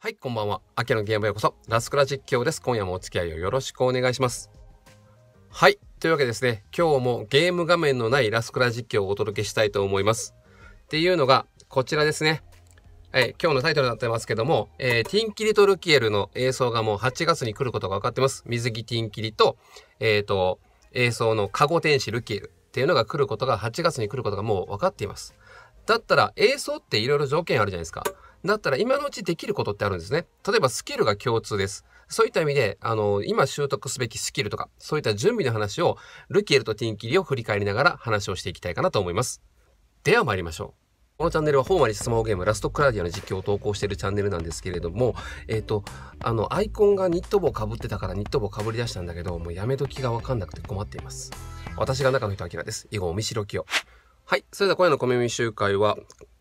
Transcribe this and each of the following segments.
はい、こんばんは。秋の現場へこそ、ラスクラ実況です。今夜もお付き合いをよろしくお願いします。はい、というわけですね、今日もゲーム画面のないラスクラ実況をお届けしたいと思います。っていうのが、こちらですね。はい、今日のタイトルになってますけども、えー、ティンキリとルキエルの映像がもう8月に来ることが分かってます。水着ティンキリと、えっ、ー、と、映像のカゴ天使ルキエルっていうのが来ることが、8月に来ることがもう分かっています。だったら、映像っていろいろ条件あるじゃないですか。だったら今のうちできることってあるんですね。例えばスキルが共通です。そういった意味で、あの、今習得すべきスキルとか、そういった準備の話を、ルキエルとティンキリを振り返りながら話をしていきたいかなと思います。では参りましょう。このチャンネルはホーマリスマホゲームラストクラウディアの実況を投稿しているチャンネルなんですけれども、えっ、ー、と、あの、アイコンがニット帽被ってたからニット帽被り出したんだけど、もうやめ時がわかんなくて困っています。私が中の人あきらです。以後、お見しろきを。はい。それでは今夜のコメミ集会は、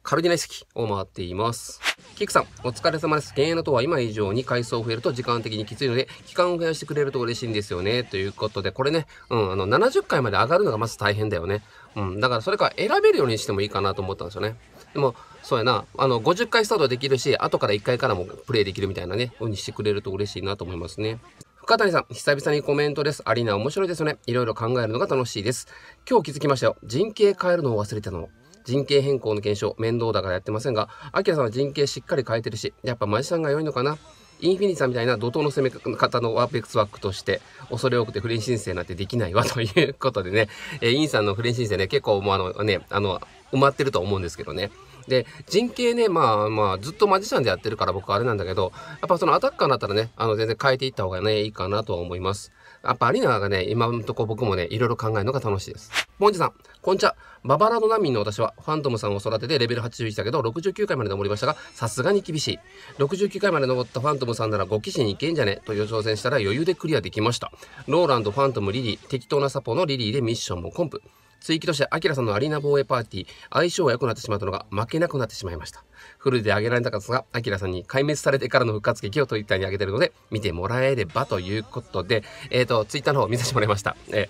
カルディナ遺跡を回っています。キクさん、お疲れ様です。減塩の塔は今以上に階層増えると時間的にきついので、期間を増やしてくれると嬉しいんですよね。ということで、これね、うん、あの、70回まで上がるのがまず大変だよね。うん、だからそれから選べるようにしてもいいかなと思ったんですよね。でも、そうやな、あの、50回スタートできるし、後から1回からもプレイできるみたいなね、風にしてくれると嬉しいなと思いますね。深谷さん、久々にコメントです。アリーナ面白いですよね。いろいろ考えるのが楽しいです。今日気づきましたよ。人形変えるのを忘れたの。人形変更の検証、面倒だからやってませんが、アキラさんは人形しっかり変えてるし、やっぱマジさんが良いのかな。インフィニーさんみたいな怒涛の攻め方のワーペックスワークとして、恐れ多くて不倫申請なんてできないわということでね、えー、インさんの不倫申請ね、結構もうあのね、あの、埋まってると思うんですけどね。で、陣形ね、まあまあ、ずっとマジシャンでやってるから僕あれなんだけど、やっぱそのアタッカーになったらね、あの、全然変えていった方がね、いいかなとは思います。やっぱアリーナがね、今んとこ僕もね、いろいろ考えるのが楽しいです。もンジさん、こんにちは。ババラド難民の私は、ファントムさんを育ててレベル81だけど、69回まで登りましたが、さすがに厳しい。69回まで登ったファントムさんなら5騎士に行けんじゃねという挑戦したら余裕でクリアできました。ローランド、ファントム、リリー、適当なサポのリリーでミッションもコンプ。追記として、アキラさんのアリーナ防衛パーティー、相性が良くなってしまったのが負けなくなってしまいました。フルで挙げられなかったが、アキラさんに壊滅されてからの復活劇を Twitter に上げてるので、見てもらえればということで、えっ、ー、と、Twitter の方見させてもらいました。えー、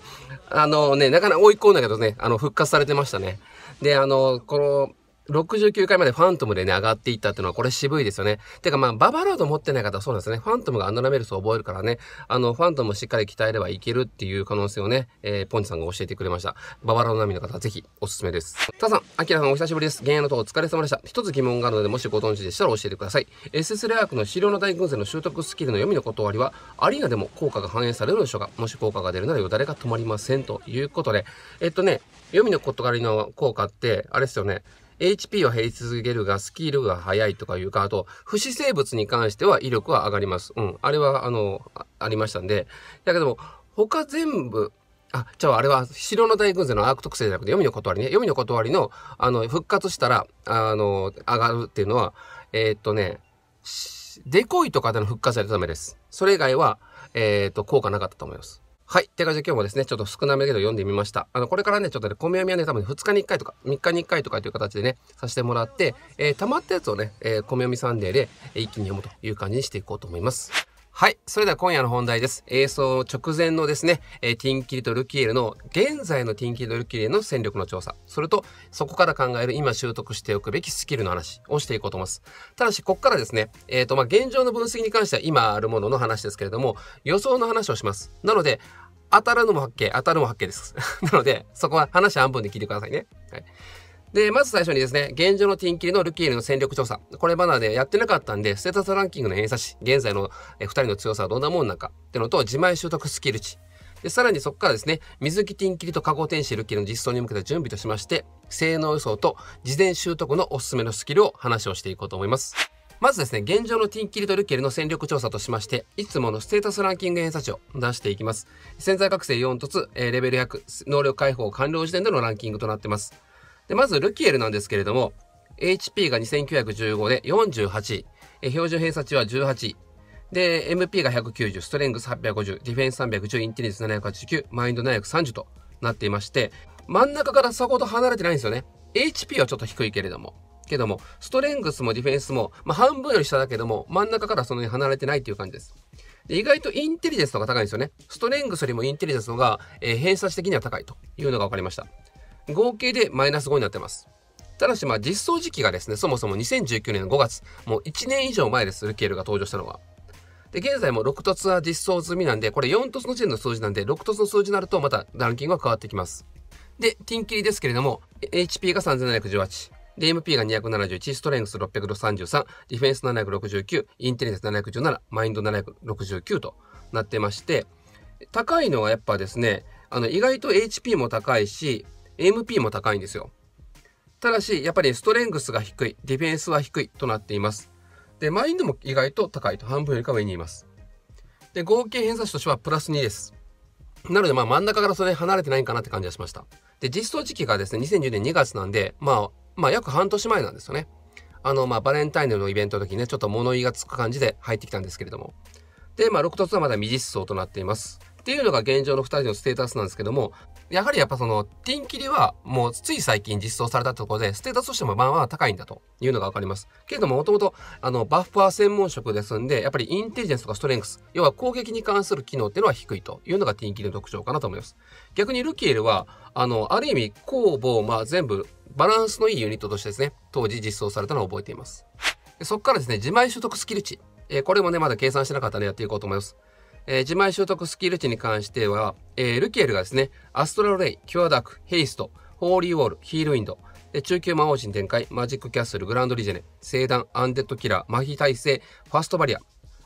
あのね、なかなか追い込んだけどね、あの、復活されてましたね。で、あの、この、69回までファントムでね、上がっていったっていうのは、これ渋いですよね。てかまあ、ババロード持ってない方はそうなんですね。ファントムがアドラメルスを覚えるからね、あの、ファントムをしっかり鍛えればいけるっていう可能性をね、えー、ポンチさんが教えてくれました。ババロード並みの方、ぜひ、おすすめです。たさん、アキラさんお久しぶりです。現役のとこお疲れ様でした。一つ疑問があるので、もしご存知でしたら教えてください。SS レアークの資料の大軍勢の習得スキルの読みの断りは、アリーナでも効果が反映されるのでしょうかもし効果が出るならよ誰か止まりません。ということで、えっとね、読みの断りの効果って、あれですよね。HP は減り続けるが、スキルが速いとかいうか、あと、不死生物に関しては威力は上がります。うん。あれは、あの、ありましたんで。だけども、他全部、あ、じゃああれは、城の大軍勢のアーク特性じゃなくて、読みの断りね。読みの断りの、あの、復活したら、あの、上がるっていうのは、えー、っとね、デコイとかでの復活されるためです。それ以外は、えー、っと、効果なかったと思います。はい。って感じで今日もですね、ちょっと少なめだけど読んでみました。あの、これからね、ちょっとね、コみ読みはね、多分、ね、2日に1回とか、3日に1回とかという形でね、させてもらって、えー、溜まったやつをね、えー、込読みサンデーで、えー、一気に読むという感じにしていこうと思います。はい。それでは今夜の本題です。映像直前のですね、えー、ティンキリとルキエルの、現在のティンキリとルキエルの戦力の調査。それと、そこから考える今習得しておくべきスキルの話をしていこうと思います。ただし、ここからですね、えっ、ー、と、まあ、現状の分析に関しては今あるものの話ですけれども、予想の話をします。なので、当たらぬも発見、当たるも発見です。なので、そこは話半分で聞いてくださいね。はい。で、まず最初にですね、現状のティンキリのルキールの戦力調査。これまだね、やってなかったんで、ステータスランキングの偏差値、現在のえ2人の強さはどんなもんなんか、ってのと、自前習得スキル値。で、さらにそこからですね、水木ティンキリと加護天使ルキールの実装に向けた準備としまして、性能予想と事前習得のおすすめのスキルを話をしていこうと思います。まずですね、現状のティンキリとルキエルの戦力調査としまして、いつものステータスランキング偏差値を出していきます。潜在覚醒4突、えレベル100、能力解放完了時点でのランキングとなってます。で、まずルキエルなんですけれども、HP が2915で48位、え標準偏差値は18位、で、MP が190、ストレングス850、ディフェンス310、インテリジェンス789、マインド730となっていまして、真ん中からさほど離れてないんですよね。HP はちょっと低いけれども。けども、ストレングスもディフェンスも、まあ、半分より下だけども、真ん中からそのに離れてないっていう感じです。で意外とインテリジェンスのかが高いんですよね。ストレングスよりもインテリジェンスの方が、えー、偏差値的には高いというのが分かりました。合計でマイナス5になってます。ただし、まあ、実装時期がですね、そもそも2019年の5月、もう1年以上前です、ルケールが登場したのは。で、現在も6凸は実装済みなんで、これ4凸の時点の数字なんで、6凸の数字になるとまたランキングは変わってきます。で、ティンキリですけれども、HP が3718、で、MP が271、ストレングス633、ディフェンス769、インテリジェンス717、マインド769となってまして、高いのはやっぱですね、あの、意外と HP も高いし、m p も高いんですよ。ただし、やっぱりストレングスが低い、ディフェンスは低いとなっています。で、マインドも意外と高いと、半分よりか上にいます。で、合計偏差値としてはプラス2です。なので、まあ真ん中からそれ離れてないかなって感じがしました。で、実装時期がですね、2010年2月なんで、まあ、まあ約半年前なんですよね。あの、まあバレンタインのイベントの時にね、ちょっと物言いがつく感じで入ってきたんですけれども。で、まあ6突はまだ未実装となっています。っていうのが現状の2人のステータスなんですけども、やはりやっぱその、ティンキリはもうつい最近実装されたところで、ステータスとしてもまあまあ高いんだというのがわかります。けれども、もともと、あの、バッファー専門職ですんで、やっぱりインテリジェンスとかストレングス、要は攻撃に関する機能っていうのは低いというのがティンキリの特徴かなと思います。逆にルキエルは、あの、ある意味、攻防、まあ全部、バランスのいいユニットとしてですね、当時実装されたのを覚えています。そこからですね、自前取得スキル値。えー、これもね、まだ計算してなかったのでやっていこうと思います。えー、自前習得スキル値に関しては、えー、ルキエルがですね、アストラレイ、キュアダーク、ヘイスト、ホーリーウォール、ヒールウィンド、で中級魔王陣展開、マジックキャッスル、グランドリジェネ、聖弾、アンデッドキラー、麻痺耐性、ファストバリア、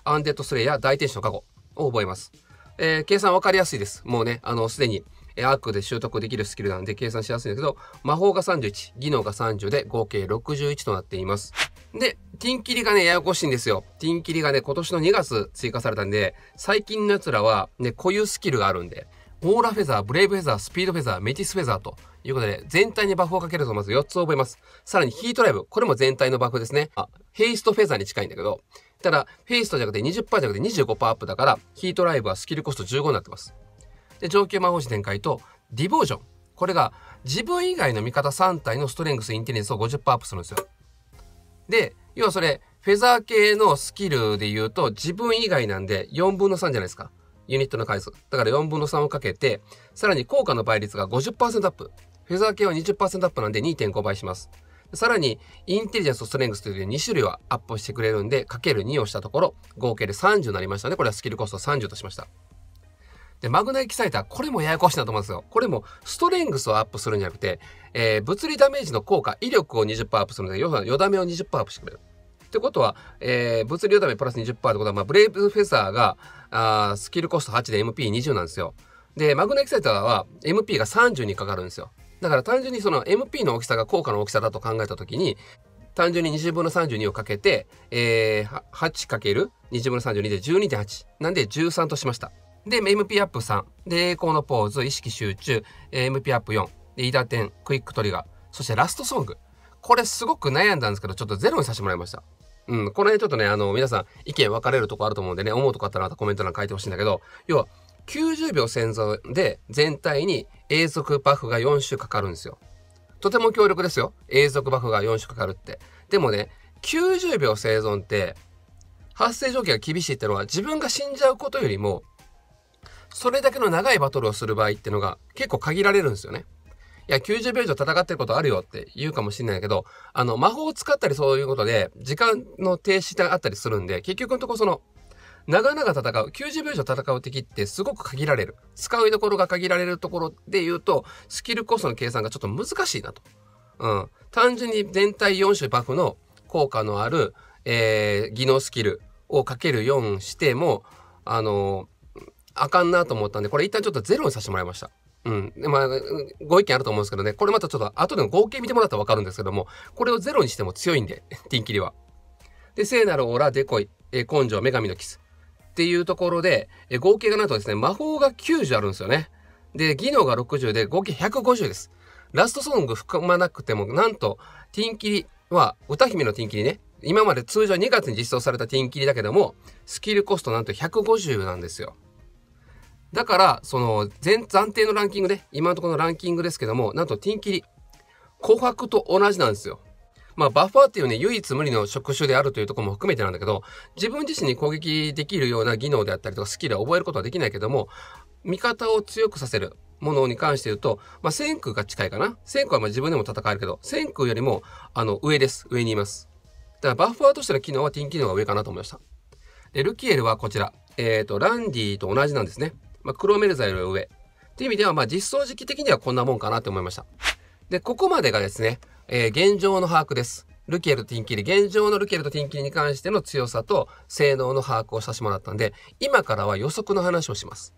アンデッドスレイヤー、大天使の加護を覚えます。えー、計算わかりやすいです。もうね、あの、すでに、えアークで習得できるスキルなんで計算しやすいんだけど、魔法が31、技能が30で合計61となっています。で、ティンキリがね、ややこしいんですよ。ティンキリがね、今年の2月追加されたんで、最近の奴らはね、固有スキルがあるんで、オーラフェザー、ブレイブフェザー、スピードフェザー、メティスフェザーということで、全体にバフをかけるとまず4つ覚えます。さらにヒートライブ、これも全体のバフですね。あ、ヘイストフェザーに近いんだけど、ただ、フェイストじゃなくて20%じゃなくて25%アップだから、ヒートライブはスキルコスト15になってます。で、上級魔法師展開と、ディボージョン。これが自分以外の味方3体のストレングス、インテリジェンスを50%アップするんですよ。で、要はそれ、フェザー系のスキルで言うと、自分以外なんで4分の3じゃないですか。ユニットの回数。だから4分の3をかけて、さらに効果の倍率が50%アップ。フェザー系は20%アップなんで2.5倍します。さらに、インテリジェンスとストレングスという2種類はアップしてくれるんで、かける2をしたところ、合計で30になりましたね。これはスキルコスト30としました。で、マグナエキサイター、これもややこしいなと思うんですよ。これもストレングスをアップするんじゃなくて、えー、物理ダメージの効果、威力を20%アップするので、要はよだめを20%アップしてくれる。ってことは、えー、物理よだめプラス20%ってことは、まあ、ブレイブフェザーが、あースキルコスト8で MP20 なんですよ。で、マグナエキサイターは MP が30にかかるんですよ。だから単純にその MP の大きさが効果の大きさだと考えたときに、単純に20分の32をかけて、えー、8る2 0分の32で12.8なんで13としました。で、MP アップ3。で、栄光のポーズ、意識集中。MP アップ4。で、イダテン、クイックトリガー。そしてラストソング。これすごく悩んだんですけど、ちょっとゼロにさせてもらいました。うん、この辺ちょっとね、あの、皆さん意見分かれるとこあると思うんでね、思うとこあったらまたコメント欄書いてほしいんだけど、要は、90秒先祖で全体に永続バフが4周かかるんですよ。とても強力ですよ。永続バフが4周かかるって。でもね、90秒生存って、発生条件が厳しいってのは自分が死んじゃうことよりもそれだけの長いバトルをする場合ってのが結構限られるんですよね。いや、90秒以上戦ってることあるよって言うかもしれないけど、あの、魔法を使ったりそういうことで、時間の停止があったりするんで、結局のとこその、長々戦う、90秒以上戦う敵ってすごく限られる。使いどころが限られるところで言うと、スキルコストの計算がちょっと難しいなと。うん。単純に全体4種バフの効果のある、えー、技能スキルをかける4しても、あのあかんなと思ったんで、これ一旦ちょっとゼロにさせてもらいました。うん。で、まあ、ご意見あると思うんですけどね、これまたちょっと後での合計見てもらったらわかるんですけども、これをゼロにしても強いんで、ティンキリは。で、聖なるオーラ、デコイ、え根性、女神のキス。っていうところで、え合計がなんとですね、魔法が90あるんですよね。で、技能が60で、合計150です。ラストソング含まなくても、なんと、ティンキリは、歌姫のティンキリね、今まで通常2月に実装されたティンキリだけども、スキルコストなんと150なんですよ。だから、その、全、暫定のランキングね、今のところのランキングですけども、なんと、ティンキリ、琥珀と同じなんですよ。まあ、バッファーっていうね、唯一無二の職種であるというところも含めてなんだけど、自分自身に攻撃できるような技能であったりとか、スキルは覚えることはできないけども、味方を強くさせるものに関して言うと、まあ、先空が近いかな。先空はまあ自分でも戦えるけど、先空よりも、あの、上です。上にいます。だから、バッファーとしての機能はティン機能が上かなと思いました。で、ルキエルはこちら。えっ、ー、と、ランディと同じなんですね。まあ、クロメルザより上。っていう意味では、まあ、実装時期的にはこんなもんかなって思いました。で、ここまでがですね、えー、現状の把握です。ルケルとティンキリ、現状のルケルとティンキリに関しての強さと性能の把握をさせてもらったんで、今からは予測の話をします。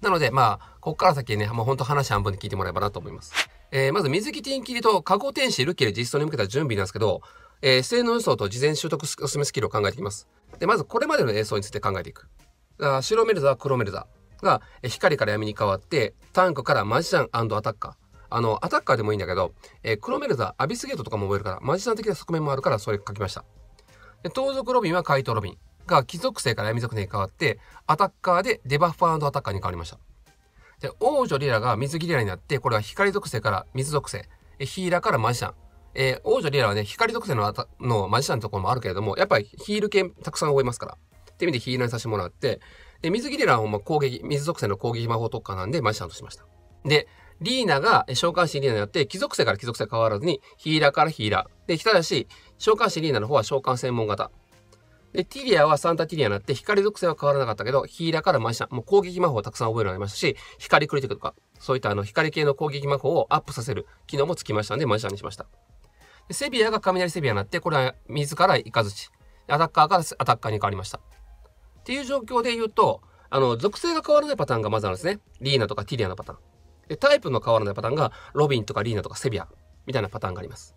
なので、まあ、ここから先ね、まあ、ほんと話半分で聞いてもらえばなと思います。えー、まず水木ティンキリと加護天使ルケル実装に向けた準備なんですけど、えー、性能予想と事前習得おすすめスキルを考えていきます。で、まずこれまでの映像について考えていく。あ白メルザ、黒メルザ。が光から闇に変わってタンクからマジシャンアタッカーあのアタッカーでもいいんだけど、えー、クロメルザアビスゲートとかも覚えるからマジシャン的な側面もあるからそれ書きましたで盗賊ロビンは怪盗ロビンが貴族性から闇属性に変わってアタッカーでデバッファーアタッカーに変わりましたで王女リラが水着リラになってこれは光属性から水属性ヒーラーからマジシャンえー、王女リラはね、光属性ののマジシャンのところもあるけれども、やっぱりヒール系たくさん覚えますから。って意味でヒーラーにさせてもらって、で、水ギリラはま攻撃、水属性の攻撃魔法特化なんでマジシャンとしました。で、リーナが召喚師リーナによって、貴族性から貴族性変わらずに、ヒーラーからヒーラー。で、ただし、召喚師リーナの方は召喚専門型。で、ティリアはサンタティリアになって、光属性は変わらなかったけど、ヒーラーからマジシャン、もう攻撃魔法をたくさん覚えるようになりましたし、光クリティックとか、そういったあの光系の攻撃魔法をアップさせる機能もつきましたので、マジシャンにしました。でセビアが雷セビアになって、これは水からイカズチ。アタッカーからアタッカーに変わりました。っていう状況で言うと、あの、属性が変わらないパターンがまずあるんですね。リーナとかティリアのパターン。で、タイプの変わらないパターンが、ロビンとかリーナとかセビア、みたいなパターンがあります。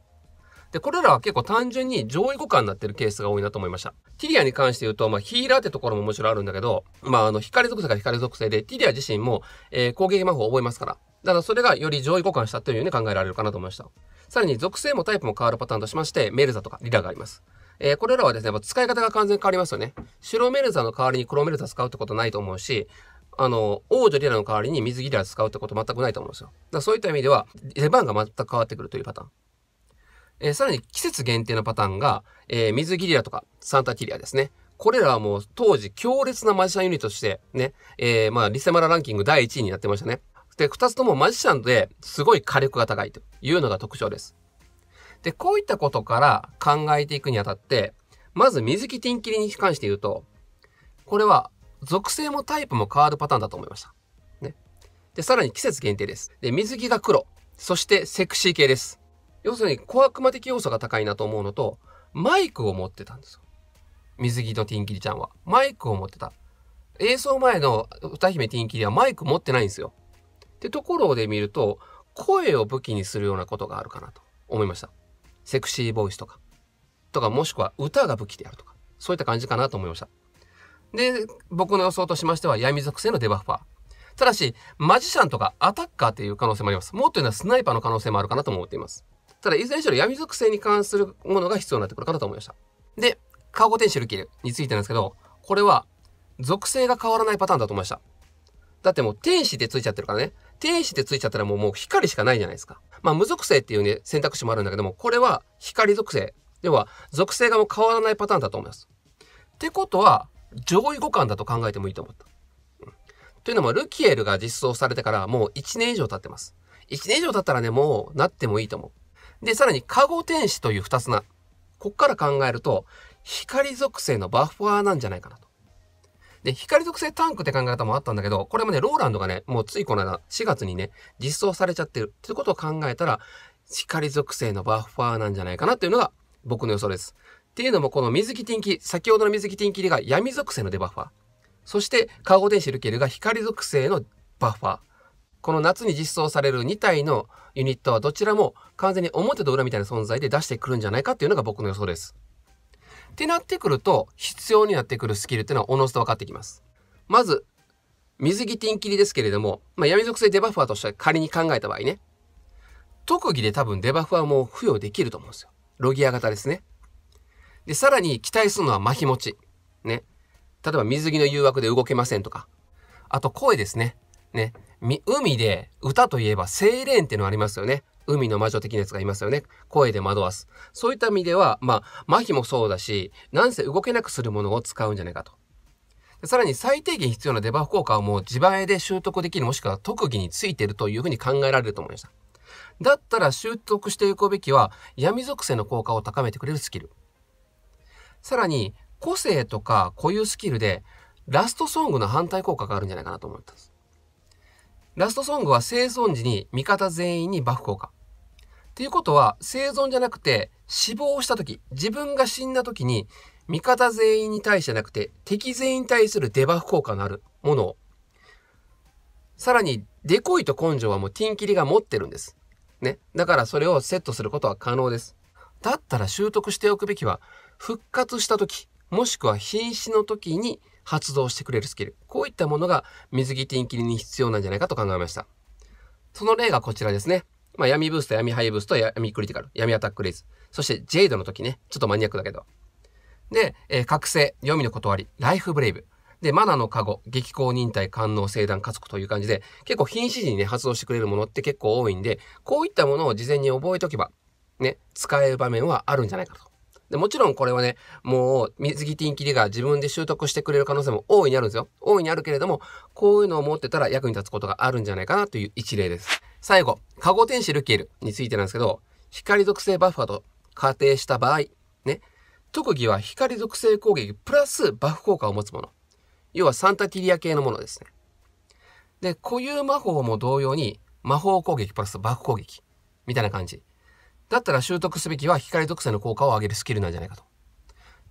で、これらは結構単純に上位互換になってるケースが多いなと思いました。ティリアに関して言うと、まあ、ヒーラーってところももちろんあるんだけど、まあ、あの、光属性が光属性で、ティリア自身も、えー、攻撃魔法を覚えますから。だからそれがより上位互換したというふうに考えられるかなと思いました。さらに属性もタイプも変わるパターンとしまして、メルザとかリラがあります。えー、これらはですね、使い方が完全に変わりますよね。白メルザの代わりに黒メルザ使うってことないと思うし、あの、王女リラの代わりに水ギリラ使うってこと全くないと思うんですよ。だそういった意味では、出番が全く変わってくるというパターン。えー、さらに季節限定のパターンが、えー、水ギリラとかサンタキリアですね。これらはもう当時強烈なマジシャンユニットとしてね、えー、まあリセマラランキング第1位になってましたね。で、2つともマジシャンですごい火力が高いというのが特徴です。で、こういったことから考えていくにあたって、まず水木ティンキリに関して言うと、これは属性もタイプも変わるパターンだと思いました。ね。で、さらに季節限定です。で、水着が黒、そしてセクシー系です。要するに小悪魔的要素が高いなと思うのと、マイクを持ってたんですよ。水着のティンキリちゃんは。マイクを持ってた。映像前の歌姫ティンキリはマイク持ってないんですよ。ってところで見ると、声を武器にするようなことがあるかなと思いました。セクシーボイスとか、とかもしくは歌が武器であるとか、そういった感じかなと思いました。で、僕の予想としましては闇属性のデバッファー。ただし、マジシャンとかアタッカーという可能性もあります。もっと言うのはスナイパーの可能性もあるかなと思っています。ただ、いずれにしろ闇属性に関するものが必要になってくるかなと思いました。で、カーゴ天使ルキルについてなんですけど、これは属性が変わらないパターンだと思いました。だってもう天使ってついちゃってるからね。天使ってついちゃったらもうもう光しかないじゃないですか。まあ、無属性っていうね、選択肢もあるんだけども、これは光属性。では、属性がもう変わらないパターンだと思います。ってことは、上位互換だと考えてもいいと思った。うん、というのも、ルキエルが実装されてからもう1年以上経ってます。1年以上経ったらね、もうなってもいいと思う。で、さらに、加護天使という2つな。こっから考えると、光属性のバッファーなんじゃないかなと。で、光属性タンクって考え方もあったんだけど、これもね、ローランドがね、もうついこの間、4月にね、実装されちゃってるってことを考えたら、光属性のバッファーなんじゃないかなっていうのが僕の予想です。っていうのも、この水木ティンキ、先ほどの水木ティンキが闇属性のデバッファー。そして、カゴ電子ルケルが光属性のバッファー。この夏に実装される2体のユニットはどちらも完全に表と裏みたいな存在で出してくるんじゃないかっていうのが僕の予想です。ってなってくると、必要になってくるスキルっていうのはおのずと分かってきます。まず、水着ティン切りですけれども、まあ、闇属性デバファーとして仮に考えた場合ね、特技で多分デバファーも付与できると思うんですよ。ロギア型ですね。で、さらに期待するのは麻痺持ち。ね。例えば水着の誘惑で動けませんとか。あと声ですね。ね。海で歌といえば精霊っていうのありますよね。海の魔女的なやつがいますよね。声で惑わす。そういった意味では、まあ、麻痺もそうだし、なんせ動けなくするものを使うんじゃないかと。さらに最低限必要なデバフ効果はもう自前で習得できるもしくは特技についているというふうに考えられると思いました。だったら習得していくべきは闇属性の効果を高めてくれるスキル。さらに個性とか固有スキルでラストソングの反対効果があるんじゃないかなと思ったんです。ラストソングは生存時に味方全員にバフ効果。っていうことは、生存じゃなくて、死亡した時、自分が死んだ時に、味方全員に対してじゃなくて、敵全員に対するデバフ効果のあるものを。さらに、デコイと根性はもうティンキリが持ってるんです。ね。だからそれをセットすることは可能です。だったら習得しておくべきは、復活した時、もしくは瀕死の時に発動してくれるスキル。こういったものが水着ティンキリに必要なんじゃないかと考えました。その例がこちらですね。まあ、闇ブースト、闇ハイブースト、闇クリティカル、闇アタックレイズ。そして、ジェイドの時ね。ちょっとマニアックだけど。で、えー、覚醒、読みの断り、ライフブレイブ。で、マナの加護、激高忍耐、官能、星断、家族という感じで、結構瀕死時にね、発動してくれるものって結構多いんで、こういったものを事前に覚えとけば、ね、使える場面はあるんじゃないかと。で、もちろんこれはね、もう水着ティンキリが自分で習得してくれる可能性も大いにあるんですよ。大いにあるけれども、こういうのを持ってたら役に立つことがあるんじゃないかなという一例です。最後、カゴ天使ルキエルについてなんですけど、光属性バッファと仮定した場合、ね、特技は光属性攻撃プラスバフ効果を持つもの。要はサンタティリア系のものですね。で、固有魔法も同様に魔法攻撃プラスバフ攻撃みたいな感じ。だったら習得すべきは光属性の効果を上げるスキルなんじゃないかと。っ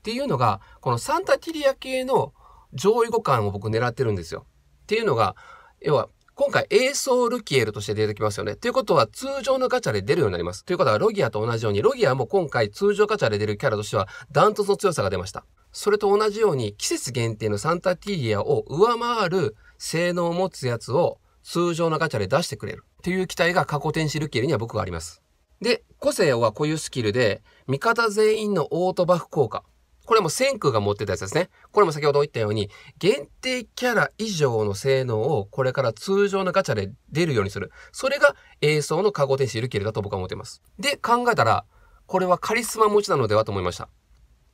ていうのが、このサンタキリア系の上位互換を僕狙ってるんですよ。っていうのが、要は、今回、エーソールキエルとして出てきますよね。ということは、通常のガチャで出るようになります。ということは、ロギアと同じように、ロギアも今回、通常ガチャで出るキャラとしては、ダントツの強さが出ました。それと同じように、季節限定のサンタィリアを上回る性能を持つやつを、通常のガチャで出してくれる。という期待が過去天使ルキエルには僕はあります。で、個性は固有スキルで、味方全員のオートバフ効果。これも先空が持ってたやつですね。これも先ほど言ったように、限定キャラ以上の性能をこれから通常のガチャで出るようにする。それが映像の加護天使ルキキルだと僕は思っています。で、考えたら、これはカリスマ持ちなのではと思いました。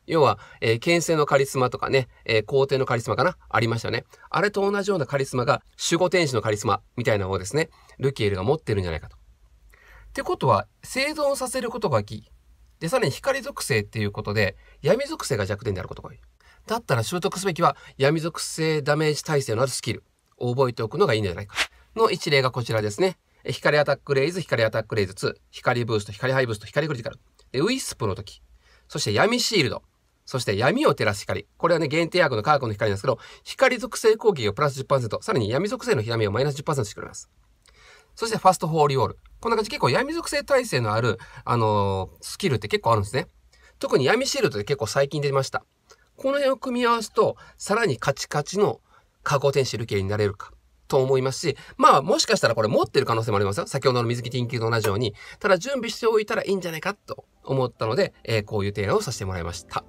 要は、えー、牽制のカリスマとかね、えー、皇帝のカリスマかなありましたよね。あれと同じようなカリスマが、守護天使のカリスマみたいなのですね、ルキエルが持ってるんじゃないかと。ってことは、生存させることがき。で、さらに光属性っていうことで、闇属性が弱点であることがいい。だったら習得すべきは、闇属性ダメージ耐性のあるスキル覚えておくのがいいんじゃないか。の一例がこちらですね。光アタックレイズ、光アタックレイズ2、光ブースト、光ハイブースト、光クリティカル。で、ウィスプの時。そして闇シールド。そして闇を照らす光。これはね、限定薬の科学の光なんですけど、光属性攻撃をプラス10%、さらに闇属性のひらめをマイナス10%してくれます。そしてファストホーリオール。こんな感じ結構闇属性耐性のある、あのー、スキルって結構あるんですね。特に闇シールドって結構最近出ました。この辺を組み合わすと、さらにカチカチの加工天使ル系になれるか。と思いますし、まあもしかしたらこれ持ってる可能性もありますよ。先ほどの水木ティと同じように。ただ準備しておいたらいいんじゃないかと思ったので、えー、こういう提案をさせてもらいました。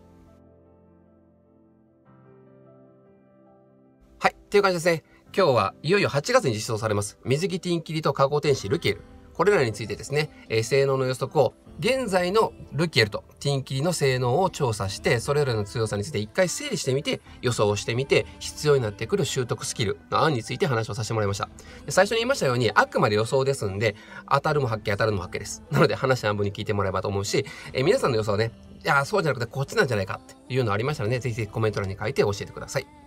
はい、という感じですね。今日はいよいよ8月に実装されます。水木ティンキリと加工天使ルケル。これらについてですね、えー、性能の予測を現在のルキエルとティンキリの性能を調査して、それらの強さについて一回整理してみて、予想をしてみて、必要になってくる習得スキルの案について話をさせてもらいました。最初に言いましたように、あくまで予想ですんで、当たるも発見、当たるも発見です。なので話半分に聞いてもらえばと思うし、えー、皆さんの予想ね、いや、そうじゃなくてこっちなんじゃないかっていうのありましたらね、ぜひぜひコメント欄に書いて教えてください。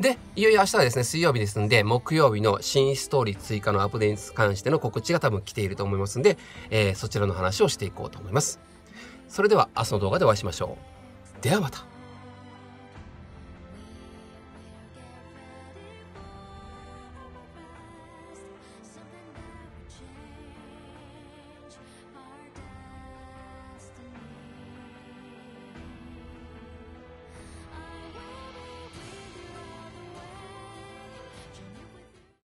で、いよいよ明日はですね、水曜日ですんで、木曜日の新ストーリー追加のアップデートに関しての告知が多分来ていると思いますんで、えー、そちらの話をしていこうと思います。それでは明日の動画でお会いしましょう。ではまた。